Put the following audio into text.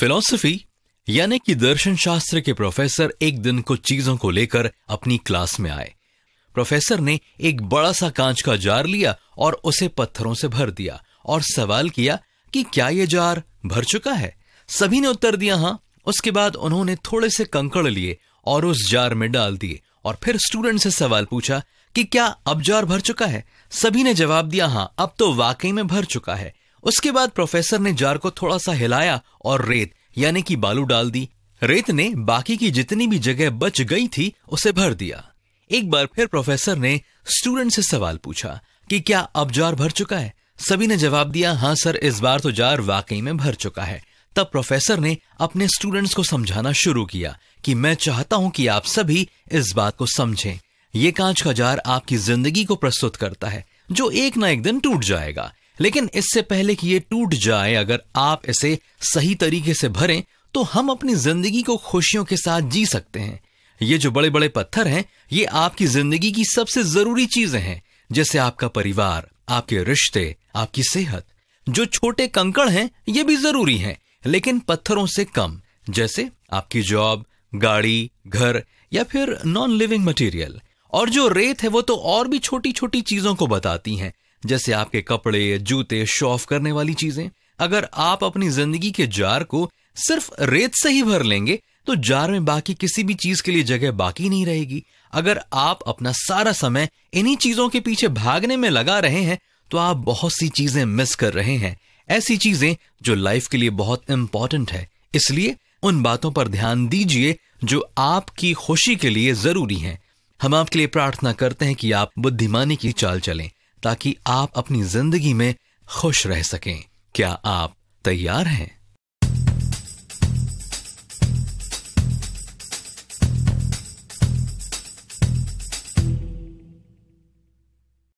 philosophy यानी कि दर्शन शास्त्र के प्रोफेसर एक दिन कुछ चीजों को लेकर अपनी क्लास में आए प्रोफेसर ने एक बड़ा सा कांच का जार लिया और उसे पत्थरों से भर दिया और सवाल किया कि क्या यह जार भर चुका है सभी ने उत्तर दिया हां उसके बाद उन्होंने थोड़े से कंकड़ लिए और उस जार में डाल दिए और फिर स्टूडेंट से सवाल पूछा कि क्या अब जार भर चुका है सभी ने जवाब दिया हां अब तो वाकई में भर चुका है उसके बाद प्रोफेसर ने जार को थोड़ा सा हिलाया और रेत यानी कि बालू डाल दी रेत ने बाकी की जितनी भी जगह बच गई थी उसे भर दिया एक बार फिर प्रोफेसर ने स्टूडेंट से सवाल पूछा कि क्या अब जार भर चुका है सभी ने जवाब दिया हाँ सर इस बार तो जार वाकई में भर चुका है तब प्रोफेसर ने अपने स्टूडेंट्स को समझाना शुरू किया कि मैं चाहता हूं कि आप सभी इस बात को समझें ये कांच का जार आपकी जिंदगी को प्रस्तुत करता है जो एक ना एक दिन टूट जाएगा लेकिन इससे पहले कि ये टूट जाए अगर आप इसे सही तरीके से भरें तो हम अपनी जिंदगी को खुशियों के साथ जी सकते हैं ये जो बड़े बड़े पत्थर हैं ये आपकी जिंदगी की सबसे जरूरी चीजें हैं जैसे आपका परिवार आपके रिश्ते आपकी सेहत जो छोटे कंकड़ हैं ये भी जरूरी हैं लेकिन पत्थरों से कम जैसे आपकी जॉब गाड़ी घर या फिर नॉन लिविंग मटेरियल और जो रेत है वो तो और भी छोटी छोटी चीजों को बताती हैं जैसे आपके कपड़े जूते शो ऑफ करने वाली चीजें अगर आप अपनी जिंदगी के जार को सिर्फ रेत से ही भर लेंगे तो जार में बाकी किसी भी चीज के लिए जगह बाकी नहीं रहेगी अगर आप अपना सारा समय इन्हीं चीजों के पीछे भागने में लगा रहे हैं तो आप बहुत सी चीजें मिस कर रहे हैं ऐसी चीजें जो लाइफ के लिए बहुत इंपॉर्टेंट है इसलिए उन बातों पर ध्यान दीजिए जो आपकी खुशी के लिए जरूरी हैं हम आपके लिए प्रार्थना करते हैं कि आप बुद्धिमानी की चाल चलें ताकि आप अपनी जिंदगी में खुश रह सकें क्या आप तैयार हैं